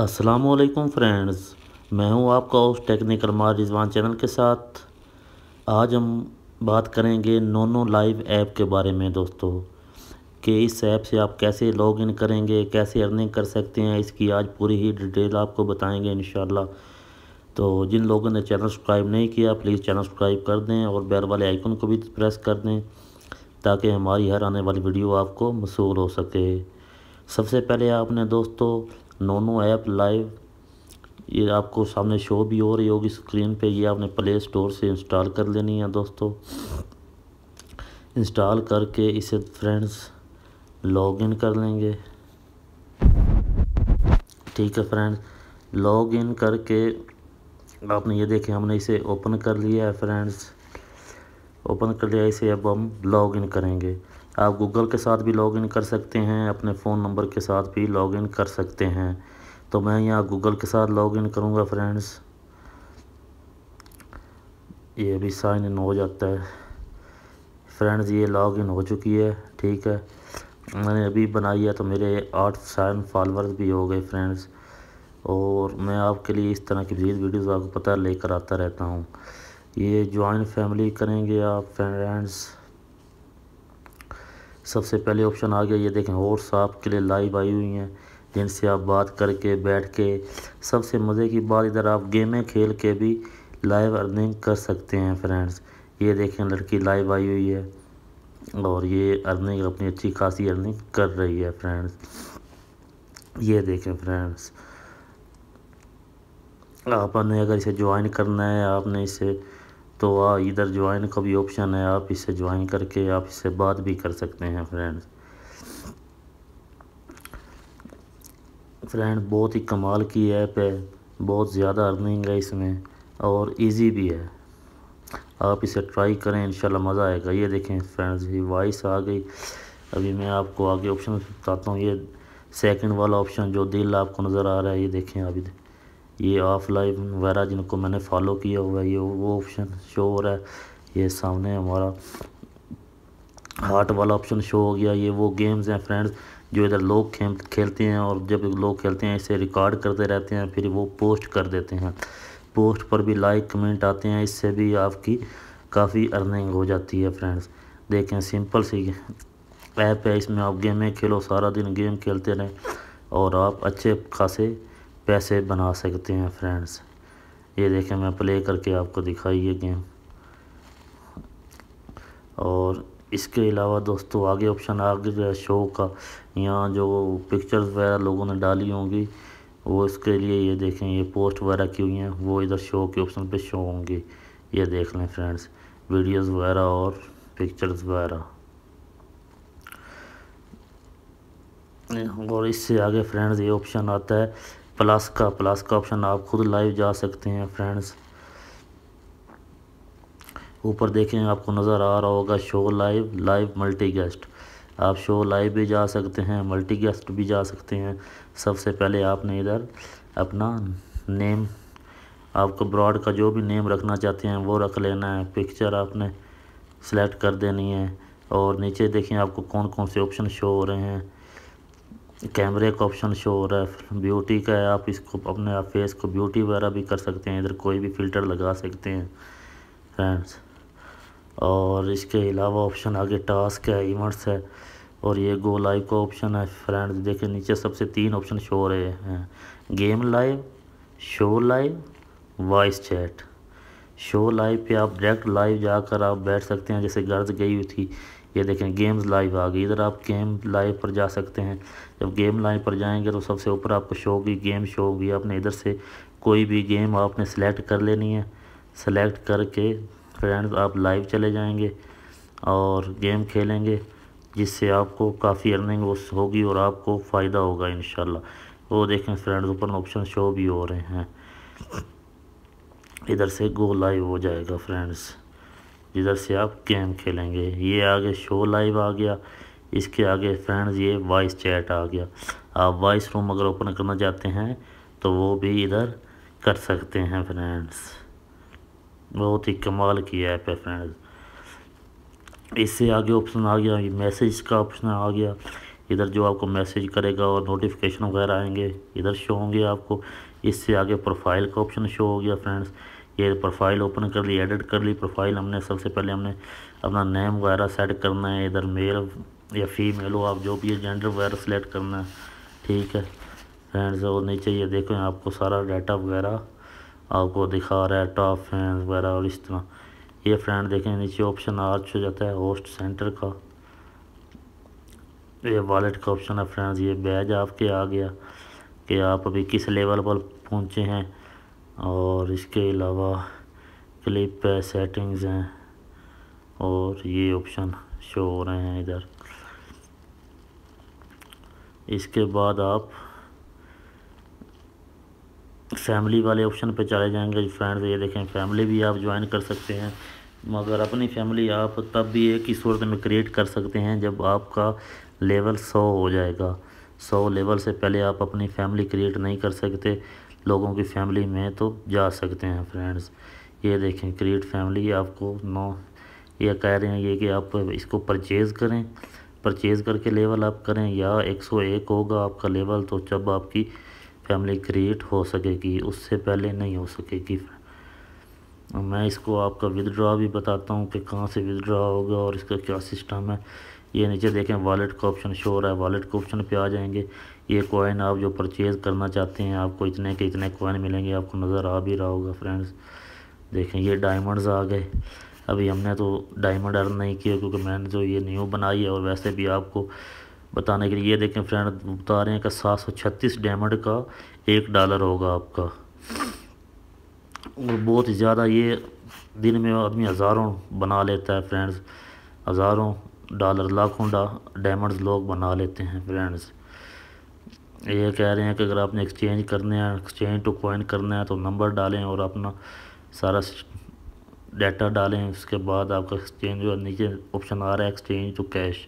Aslam friends मैं हूं आपका उस टेक्निकल मार रिजवान चैनल के साथ आज हम बात करेंगे नोनो लाइव ऐप के बारे में दोस्तों कि इस ऐप से आप कैसे लॉग इन करेंगे कैसे अर्निंग कर सकते हैं इसकी आज पूरी ही डिटेल आपको बताएंगे इन तो जिन लोगों ने चैनल सब्सक्राइब नहीं किया प्लीज़ चैनल सब्सक्राइब कर दें और बैल वाले आइकन को भी प्रेस कर दें ताकि हमारी हर आने वाली वीडियो आपको मशहूर हो सके सबसे पहले आपने दोस्तों नोनो ऐप लाइव ये आपको सामने शो भी हो रही होगी स्क्रीन पे ये आपने प्ले स्टोर से इंस्टॉल कर लेनी है दोस्तों इंस्टॉल करके इसे फ्रेंड्स लॉगिन कर लेंगे ठीक है फ्रेंड्स लॉगिन करके आपने ये देखें हमने इसे ओपन कर लिया है फ्रेंड्स ओपन कर लिया इसे अब हम लॉगिन करेंगे आप गूगल के साथ भी लॉगिन कर सकते हैं अपने फ़ोन नंबर के साथ भी लॉगिन कर सकते हैं तो मैं यहाँ गूगल के साथ लॉगिन करूँगा फ्रेंड्स ये भी साइन इन हो जाता है फ्रेंड्स ये लॉग इन हो चुकी है ठीक है मैंने अभी बनाई है तो मेरे आठ साइन फॉलोअर्स भी हो गए फ्रेंड्स और मैं आपके लिए इस तरह की मजीद वीडियोज़ आपको पता लेकर आता रहता हूँ ये ज्वाइन फैमिली करेंगे आप फ्रेंड्स सबसे पहले ऑप्शन आ गया ये देखें हॉर्स आपके लिए लाइव आई हुई हैं जिनसे आप बात करके बैठ के सबसे मज़े की बात इधर आप गेमें खेल के भी लाइव अर्निंग कर सकते हैं फ्रेंड्स ये देखें लड़की लाइव आई हुई है और ये अर्निंग अपनी अच्छी खासी अर्निंग कर रही है फ्रेंड्स ये देखें फ्रेंड्स आपने अगर इसे ज्वाइन करना है आपने इसे तो आ इधर ज्वाइन का भी ऑप्शन है आप इसे ज्वाइन करके आप इससे बात भी कर सकते हैं फ्रेंड्स फ्रेंड बहुत ही कमाल की ऐप है बहुत ज़्यादा अर्निंग है इसमें और इजी भी है आप इसे ट्राई करें इंशाल्लाह मज़ा आएगा ये देखें फ्रेंड्स ये वॉइस आ गई अभी मैं आपको आगे ऑप्शन बताता हूँ ये सेकंड वाला ऑप्शन जो दिल आपको नज़र आ रहा है ये देखें अभी ये ऑफ लाइव वगैरह जिनको मैंने फॉलो किया हुआ है ये वो ऑप्शन शो हो रहा है ये सामने हमारा हार्ट वाला ऑप्शन शो हो गया ये वो गेम्स हैं फ्रेंड्स जो इधर लोग खेल खेलते हैं और जब लोग खेलते हैं इसे रिकॉर्ड करते रहते हैं फिर वो पोस्ट कर देते हैं पोस्ट पर भी लाइक कमेंट आते हैं इससे भी आपकी काफ़ी अर्निंग हो जाती है फ्रेंड्स देखें सिंपल सी ऐप है इसमें आप गेमें खेलो सारा दिन गेम खेलते रहें और आप अच्छे खासे पैसे बना सकते हैं फ्रेंड्स ये देखें मैं प्ले करके आपको दिखाई ये गेम और इसके अलावा दोस्तों आगे ऑप्शन आगे शो का यहाँ जो पिक्चर्स वगैरह लोगों ने डाली होंगी वो इसके लिए ये देखें ये पोस्ट वगैरह की हुई हैं वो इधर शो के ऑप्शन पे शो होंगी ये देख लें फ्रेंड्स वीडियोस वगैरह और पिक्चर्स वगैरह और इससे आगे फ्रेंड्स ये ऑप्शन आता है प्लस का प्लस का ऑप्शन आप खुद लाइव जा सकते हैं फ्रेंड्स ऊपर देखें आपको नज़र आ रहा होगा show live live multi guest आप शो लाइव भी जा सकते हैं मल्टी गेस्ट भी जा सकते हैं सबसे पहले आपने इधर अपना नेम आपको ब्रॉड का जो भी नेम रखना चाहते हैं वो रख लेना है पिक्चर आपने सेलेक्ट कर देनी है और नीचे देखें आपको कौन कौन से ऑप्शन शो हो रहे हैं कैमरे का ऑप्शन शो हो रहा है ब्यूटी का है आप इसको अपने आप फेस को ब्यूटी वगैरह भी कर सकते हैं इधर कोई भी फ़िल्टर लगा सकते हैं फ्रेंड्स और इसके अलावा ऑप्शन आगे टास्क है इवेंट्स है और ये गो लाइव का ऑप्शन है फ्रेंड्स देखिए नीचे सबसे तीन ऑप्शन शो हो रहे हैं game live show live voice chat show live पे आप डायरेक्ट लाइव जाकर आप बैठ सकते हैं जैसे गर्ज गई हुई थी ये देखें गेम्स लाइव आ गई इधर आप गेम लाइव पर जा सकते हैं जब गेम लाइव पर जाएंगे तो सबसे ऊपर आपको शो होगी गेम शो होगी आपने इधर से कोई भी गेम आपने सेलेक्ट कर लेनी है सेलेक्ट करके फ्रेंड्स आप लाइव चले जाएंगे और गेम खेलेंगे जिससे आपको काफ़ी अर्निंग होगी और आपको फ़ायदा होगा इन वो देखें फ्रेंड्स ऊपर ऑप्शन शो भी हो रहे हैं इधर से गो लाइव हो जाएगा फ्रेंड्स जिधर से आप गेम खेलेंगे ये आगे शो लाइव आ गया इसके आगे फ्रेंड्स ये वॉइस चैट आ गया आप वॉइस रूम अगर ओपन करना चाहते हैं तो वो भी इधर कर सकते हैं फ्रेंड्स बहुत ही कमाल की ऐप है फ्रेंड्स इससे आगे ऑप्शन आ गया मैसेज का ऑप्शन आ गया इधर जो आपको मैसेज करेगा और नोटिफिकेशन वगैरह आएंगे इधर शो होंगे आपको इससे आगे प्रोफाइल का ऑप्शन शो हो गया फ्रेंड्स ये प्रोफाइल ओपन कर ली एडिट कर ली प्रोफाइल हमने सबसे पहले हमने अपना नेम वगैरह सेट करना है इधर मेल या फीमेल हो आप जो भी है जेंडर वगैरह सेलेक्ट करना है ठीक है फ्रेंड्स और नीचे ये देखो आपको सारा डाटा वगैरह आपको दिखा रहा है टॉप फैंस वगैरह और इस तरह ये फ्रेंड देखें नीचे ऑप्शन आर्च हो जाता है होस्ट सेंटर का ये वॉलेट का ऑप्शन है फ्रेंड्स ये बैज आपके आ गया कि आप अभी किस लेवल पर पहुँचे हैं और इसके अलावा क्लिप है सेटिंग्स हैं और ये ऑप्शन शो हो रहे हैं इधर इसके बाद आप फैमिली वाले ऑप्शन पे चले जाएंगे फ्रेंड्स ये देखें फैमिली भी आप ज्वाइन कर सकते हैं मगर अपनी फैमिली आप तब भी एक ही सूरत में क्रिएट कर सकते हैं जब आपका लेवल सौ हो जाएगा सौ लेवल से पहले आप अपनी फैमिली क्रिएट नहीं कर सकते लोगों की फैमिली में तो जा सकते हैं फ्रेंड्स ये देखें क्रिएट फैमिली आपको नो ये कह रहे हैं ये कि आप इसको परचेज़ करें परचेज़ करके लेवल आप करें या 101 होगा आपका लेवल तो जब आपकी फैमिली क्रिएट हो सकेगी उससे पहले नहीं हो सकेगी मैं इसको आपका विदड्रा भी बताता हूँ कि कहाँ से विदड्रा होगा और इसका क्या सिस्टम है ये नीचे देखें वॉलेट का ऑप्शन शो हो रहा है वॉलेट के ऑप्शन पे आ जाएंगे ये कॉइन आप जो परचेज़ करना चाहते हैं आपको इतने के इतने कॉइन मिलेंगे आपको नज़र आ भी रहा होगा फ्रेंड्स देखें ये डायमंड्स आ गए अभी हमने तो डायमंड अर्न नहीं किया क्योंकि मैंने जो तो ये न्यू बनाई है और वैसे भी आपको बताने के लिए ये देखें फ्रेंड बता रहे हैं कि सात सौ छत्तीस डायमंड का एक डॉलर होगा आपका और बहुत ज़्यादा ये दिन में आदमी हज़ारों बना लेता है फ्रेंड्स हज़ारों डॉलर लाखों डा डायमंड्स लोग बना लेते हैं फ्रेंड्स ये कह रहे हैं कि अगर आपने एक्सचेंज करने हैं एक्सचेंज टू कॉइन करना है तो नंबर डालें और अपना सारा डाटा डालें उसके बाद आपका एक्सचेंज जो नीचे ऑप्शन आ रहा है exchange to cash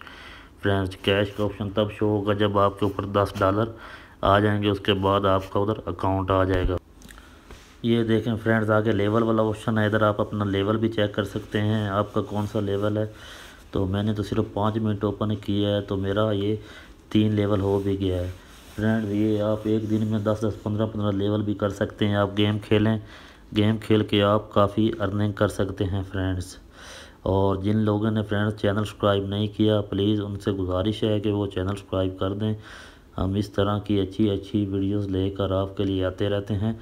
friends cash का ऑप्शन तब शो होगा जब आपके ऊपर दस डॉलर आ जाएंगे उसके बाद आपका उधर अकाउंट आ जाएगा ये देखें फ्रेंड्स आगे लेवल वाला ऑप्शन है इधर आप अपना लेवल भी चेक कर सकते हैं आपका कौन सा लेवल है तो मैंने तो सिर्फ पाँच मिनट ओपन किया है तो मेरा ये तीन लेवल हो भी गया है फ्रेंड ये आप एक दिन में दस दस पंद्रह पंद्रह लेवल भी कर सकते हैं आप गेम खेलें गेम खेल के आप काफ़ी अर्निंग कर सकते हैं फ्रेंड्स और जिन लोगों ने फ्रेंड्स चैनल सब्सक्राइब नहीं किया प्लीज़ उनसे गुजारिश है कि वो चैनल सब्सक्राइब कर दें हम इस तरह की अच्छी अच्छी वीडियोस लेकर आपके लिए आते रहते हैं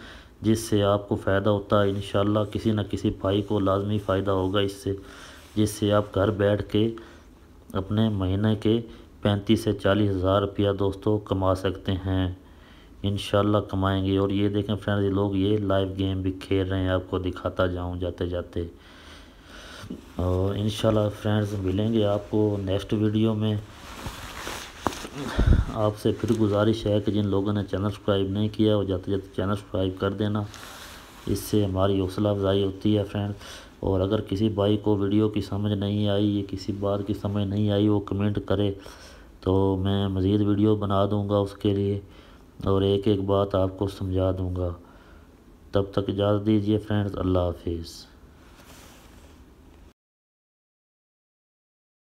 जिससे आपको फ़ायदा होता है इन किसी न किसी भाई को लाजमी फ़ायदा होगा इससे जिससे आप घर बैठ के अपने महीने के पैंतीस से चालीस हज़ार रुपया दोस्तों कमा सकते हैं इन कमाएंगे और ये देखें फ्रेंड्स ये लोग ये लाइव गेम भी खेल रहे हैं आपको दिखाता जाऊँ जाते जाते और इन फ्रेंड्स मिलेंगे आपको नेक्स्ट वीडियो में आपसे फिर गुजारिश है कि जिन लोगों ने चैनल सब्सक्राइब नहीं किया वो जाते जाते चैनल सब्सक्राइब कर देना इससे हमारी हौसला अफजाई होती है फ्रेंड्स और अगर किसी भाई को वीडियो की समझ नहीं आई या किसी बात की समझ नहीं आई वो कमेंट करे तो मैं मज़ीद वीडियो बना दूँगा उसके लिए और एक एक बात आपको समझा दूँगा तब तक इजाज़त दीजिए फ्रेंड्स अल्लाह हाफिज़